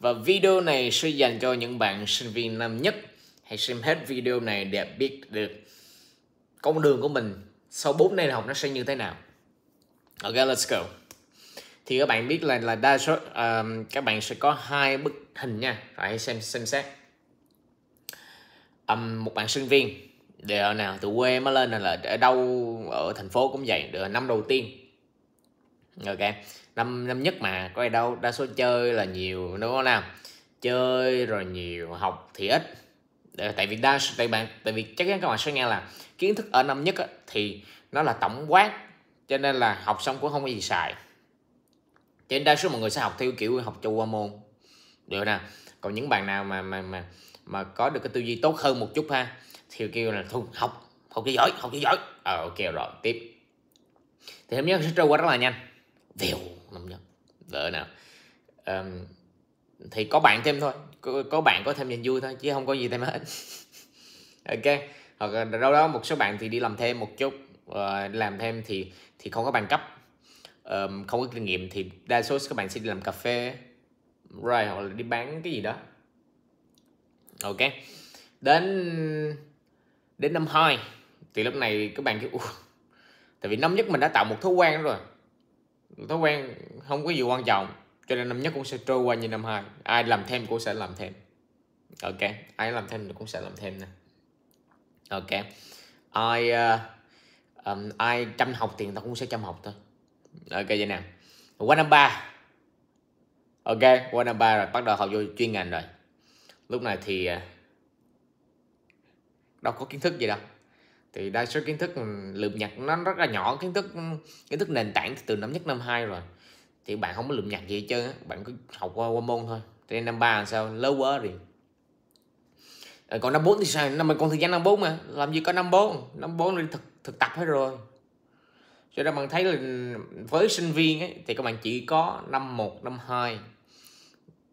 Và video này sẽ dành cho những bạn sinh viên năm nhất. Hãy xem hết video này để biết được con đường của mình sau 4 năm học nó sẽ như thế nào. Ok, let's go. Thì các bạn biết là là đa số um, các bạn sẽ có hai bức hình nha. hãy xem xem xét. Um, một bạn sinh viên đều nào từ quê mới lên là ở đâu ở thành phố cũng vậy được năm đầu tiên ok năm năm nhất mà có ai đâu đa số chơi là nhiều đúng không nào chơi rồi nhiều học thì ít tại vì đa tại bạn tại vì chắc chắn các bạn sẽ nghe là kiến thức ở năm nhất thì nó là tổng quát cho nên là học xong cũng không có gì xài cho nên đa số mọi người sẽ học theo kiểu học cho qua môn được nè còn những bạn nào mà mà mà mà có được cái tư duy tốt hơn một chút ha thì kêu là thu học học cho giỏi học cho giỏi ờ ok rồi tiếp thì hôm nhất sẽ trôi qua rất là nhanh vèo năm nhân vợ nào um, thì có bạn thêm thôi có, có bạn có thêm niềm vui thôi chứ không có gì thêm hết ok hoặc là đâu đó một số bạn thì đi làm thêm một chút uh, làm thêm thì thì không có bằng cấp um, không có kinh nghiệm thì đa số các bạn sẽ đi làm cà phê right hoặc là đi bán cái gì đó ok đến đến năm hai thì lúc này các bạn kiểu, tại vì năm nhất mình đã tạo một thói quen rồi thói quen không có gì quan trọng cho nên năm nhất cũng sẽ trôi qua như năm hai ai làm thêm cũng sẽ làm thêm ok ai làm thêm cũng sẽ làm thêm nè ok ai uh, um, ai chăm học tiền ta cũng sẽ chăm học thôi ok vậy nè qua năm ba ok qua năm ba rồi bắt đầu học vô chuyên ngành rồi lúc này thì uh, đâu có kiến thức gì đâu thì đa số kiến thức lượm nhặt nó rất là nhỏ kiến thức kiến thức nền tảng từ năm nhất năm hai rồi thì bạn không có lượm nhặt gì hết trơn bạn cứ học qua, qua môn thôi cho nên năm ba làm sao lớn quá rồi ờ, còn năm bốn thì sao năm mình còn thời gian năm bốn mà làm gì có năm bốn năm bốn đi thực thực tập hết rồi cho nên bạn thấy là với sinh viên ấy, thì các bạn chỉ có năm một năm hai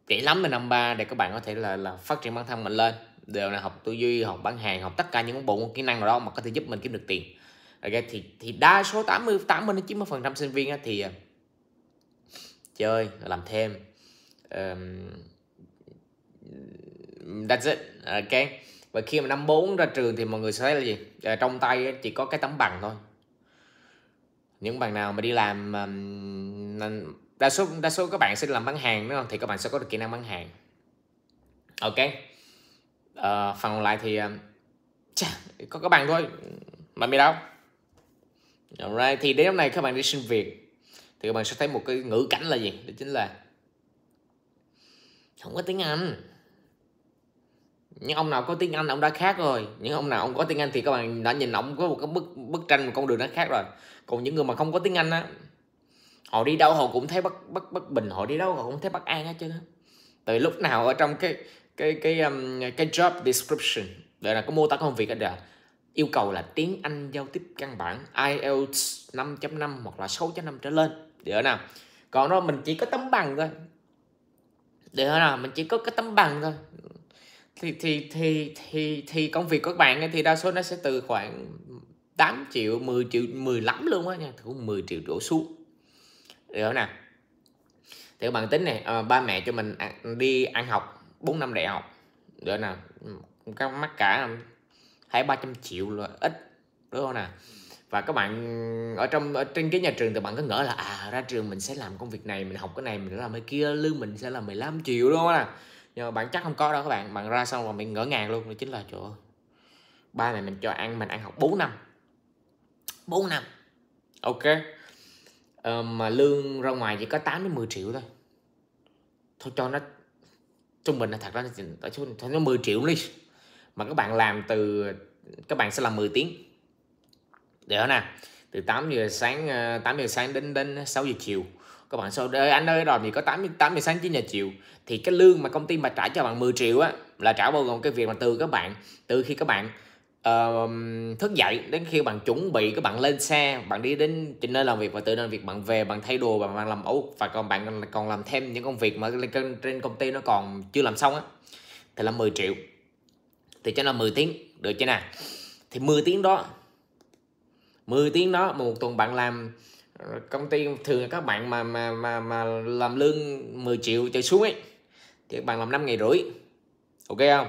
kỹ lắm là năm ba để các bạn có thể là là phát triển bản thân mình lên đều là học tư duy học bán hàng học tất cả những bộ kỹ năng nào đó mà có thể giúp mình kiếm được tiền okay, thì thì đa số 80 80 đến 90 phần trăm sinh viên thì à, chơi làm thêm um, that's it ok và khi mà năm 4 ra trường thì mọi người sẽ thấy là gì à, trong tay chỉ có cái tấm bằng thôi những bạn nào mà đi làm um, đa số đa số các bạn sẽ làm bán hàng đúng không thì các bạn sẽ có được kỹ năng bán hàng ok à, phần còn lại thì ờ, chà, có các bạn thôi mà biết đâu Alright, thì đến lúc này các bạn đi xin việc thì các bạn sẽ thấy một cái ngữ cảnh là gì đó chính là không có tiếng Anh những ông nào có tiếng Anh ông đã khác rồi những ông nào ông có tiếng Anh thì các bạn đã nhìn ông có một cái bức bức tranh một con đường nó khác rồi còn những người mà không có tiếng Anh á họ đi đâu họ cũng thấy bất bất bất bình họ đi đâu họ cũng thấy bất an hết chứ. từ lúc nào ở trong cái cái cái um, cái job description để là có mô tả công việc anh là yêu cầu là tiếng Anh giao tiếp căn bản IELTS 5.5 hoặc là 6.5 trở lên được nào còn nó mình chỉ có tấm bằng thôi được nào mình chỉ có cái tấm bằng thôi thì thì thì thì thì công việc của các bạn ấy, thì đa số nó sẽ từ khoảng 8 triệu 10 triệu 10 lắm luôn á nha cũng 10 triệu đổ xuống được nào thì các bạn tính này ờ, ba mẹ cho mình đi ăn học bốn năm đại học rồi nè các mắc cả hai ba trăm triệu là ít đúng không nè và các bạn ở trong ở trên cái nhà trường thì bạn có ngỡ là à ra trường mình sẽ làm công việc này mình học cái này mình làm cái kia lương mình sẽ là 15 triệu đúng không nè nhưng mà bạn chắc không có đâu các bạn bạn ra xong rồi mình ngỡ ngàng luôn đó chính là chỗ ba này mình cho ăn mình ăn học 4 năm 4 năm ok ờ, mà lương ra ngoài chỉ có 8 đến 10 triệu thôi thôi cho nó trung bình là thật ra ở chung nó 10 triệu đi mà các bạn làm từ các bạn sẽ làm 10 tiếng để nè từ 8 giờ sáng 8 ờ, giờ sáng đến đến 6 giờ chiều các bạn sau đây anh ơi rồi thì có 8 8 giờ sáng 9 giờ chiều thì cái lương mà công ty mà trả cho bạn 10 triệu á là trả bao gồm cái việc mà từ các bạn từ khi các bạn thức dậy đến khi bạn chuẩn bị các bạn lên xe bạn đi đến trên nơi làm việc và từ nơi làm việc bạn về bạn thay đồ và bạn làm ấu và còn bạn còn làm thêm những công việc mà trên công ty nó còn chưa làm xong á thì là 10 triệu thì cho là 10 tiếng được chưa nè thì 10 tiếng đó 10 tiếng đó mà một tuần bạn làm ờ, công ty thường là các bạn mà mà mà mà làm lương 10 triệu trở xuống ấy thì bạn làm 5 ngày rưỡi ok không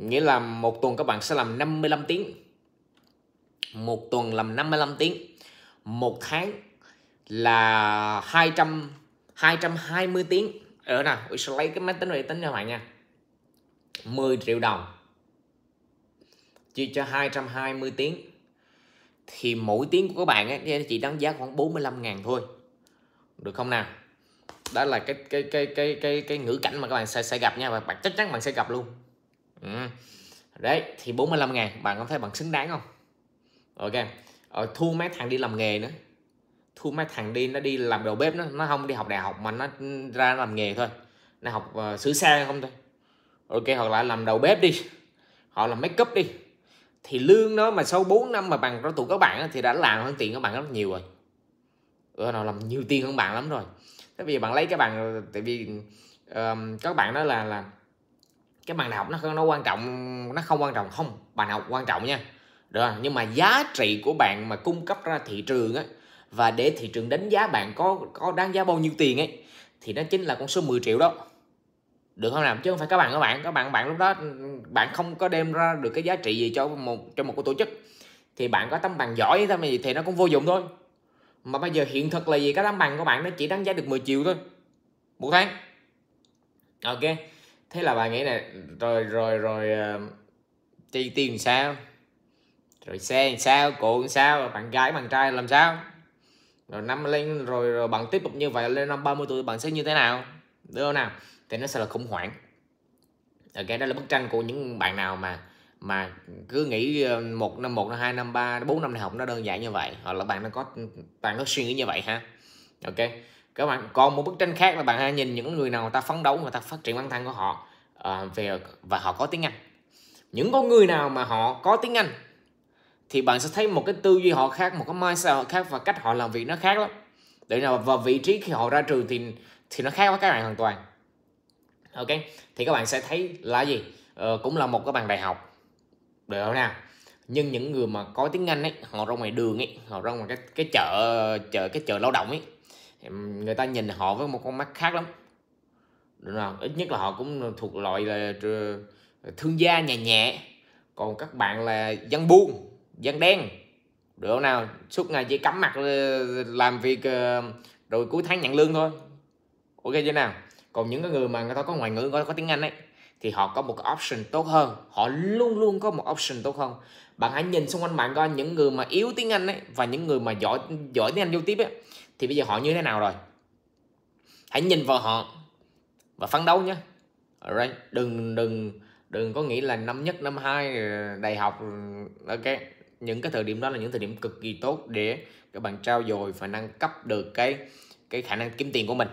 nghĩa là một tuần các bạn sẽ làm 55 tiếng một tuần làm 55 tiếng một tháng là 200 220 tiếng ở nào tôi sẽ lấy cái máy tính này tính cho bạn nha 10 triệu đồng chia cho 220 tiếng thì mỗi tiếng của các bạn ấy, chỉ đánh giá khoảng 45 ngàn thôi được không nào đó là cái cái cái cái cái cái ngữ cảnh mà các bạn sẽ sẽ gặp nha và bạn chắc chắn bạn sẽ gặp luôn Ừ. đấy thì 45 ngàn bạn có thấy bạn xứng đáng không ok ờ, thu mấy thằng đi làm nghề nữa thu mấy thằng đi nó đi làm đầu bếp nó nó không đi học đại học mà nó ra làm nghề thôi nó học uh, sửa xe không thôi ok hoặc là làm đầu bếp đi họ làm make up đi thì lương nó mà sau 4 năm mà bằng cho tụi các bạn thì đã làm hơn tiền các bạn rất nhiều rồi ừ, nào làm nhiều tiền hơn bạn lắm rồi thế vì bạn lấy các bạn tại vì um, các bạn đó là là cái bằng đại học nó không nó quan trọng nó không quan trọng không bằng đại học quan trọng nha được không? nhưng mà giá trị của bạn mà cung cấp ra thị trường á và để thị trường đánh giá bạn có có đáng giá bao nhiêu tiền ấy thì nó chính là con số 10 triệu đó được không nào chứ không phải các bạn các bạn các bạn bạn lúc đó bạn không có đem ra được cái giá trị gì cho một cho một cái tổ chức thì bạn có tấm bằng giỏi tấm gì thì nó cũng vô dụng thôi mà bây giờ hiện thực là gì cái tấm bằng của bạn nó chỉ đáng giá được 10 triệu thôi một tháng ok thế là bà nghĩ nè rồi rồi rồi uh, ờ, tiền sao rồi xe làm sao cụ làm sao bạn gái bạn trai làm sao rồi năm lên rồi, rồi bạn tiếp tục như vậy lên năm 30 tuổi bạn sẽ như thế nào đúng không nào thì nó sẽ là khủng hoảng cái đó là bức tranh của những bạn nào mà mà cứ nghĩ ờ, một năm một năm hai năm ba bốn năm đại học nó đơn giản như vậy hoặc là bạn nó có bạn có suy nghĩ như vậy ha ok các bạn còn một bức tranh khác là bạn hãy nhìn những người nào người ta phấn đấu người ta phát triển bản thân của họ uh, về và họ có tiếng anh những con người nào mà họ có tiếng anh thì bạn sẽ thấy một cái tư duy họ khác một cái mindset họ khác và cách họ làm việc nó khác lắm để nào và vị trí khi họ ra trường thì thì nó khác với các bạn hoàn toàn ok thì các bạn sẽ thấy là gì ờ, cũng là một cái bằng đại học được không nào nhưng những người mà có tiếng anh ấy họ ra ngoài đường ấy họ ra ngoài cái cái chợ chợ cái chợ lao động ấy người ta nhìn họ với một con mắt khác lắm đúng không ít nhất là họ cũng thuộc loại là thương gia nhà nhẹ còn các bạn là dân buôn dân đen được không nào suốt ngày chỉ cắm mặt ờ, làm việc ờ, rồi cuối tháng nhận lương thôi ok chưa nào còn những cái người mà người ta có ngoại ngữ người ta có tiếng anh ấy thì họ có một option tốt hơn họ luôn luôn có một option tốt hơn bạn hãy nhìn xung quanh bạn coi những người mà yếu tiếng anh ấy và những người mà giỏi giỏi tiếng anh giao tiếp ấy thì bây giờ họ như thế nào rồi hãy nhìn vào họ và phấn đấu nhé Alright. đừng đừng đừng có nghĩ là năm nhất năm hai ờ, đại học ờ, ok những cái thời điểm đó là những thời điểm cực kỳ tốt để các bạn trao dồi và nâng cấp được cái cái khả năng kiếm tiền của mình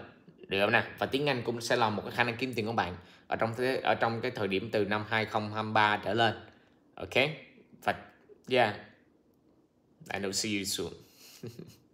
được không nào và tiếng Anh cũng sẽ là một cái khả năng kiếm tiền của bạn ở trong thế ở trong cái thời điểm từ năm 2023 trở lên ok và yeah I will see you soon